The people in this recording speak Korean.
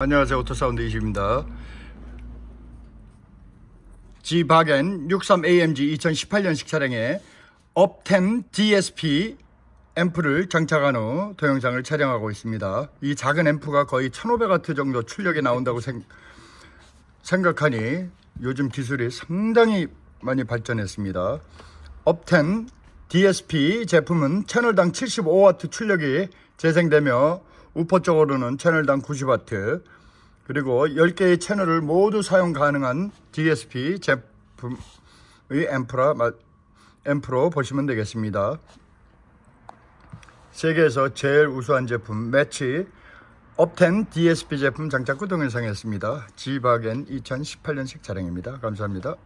안녕하세요 오토사운드 이십입니다 G바겐 63AMG 2018년식 차량에 업템 DSP 앰프를 장착한 후 동영상을 촬영하고 있습니다 이 작은 앰프가 거의 1500W 정도 출력이 나온다고 생, 생각하니 요즘 기술이 상당히 많이 발전했습니다 업템 DSP 제품은 채널당 75W 출력이 재생되며 우퍼 쪽으로는 채널당 90W 그리고 10개의 채널을 모두 사용 가능한 DSP 제품의 앰프라, 앰프로 보시면 되겠습니다. 세계에서 제일 우수한 제품 매치 업텐 DSP 제품 장착 후 동영상 했습니다. 지바겐 2018년식 차량입니다. 감사합니다.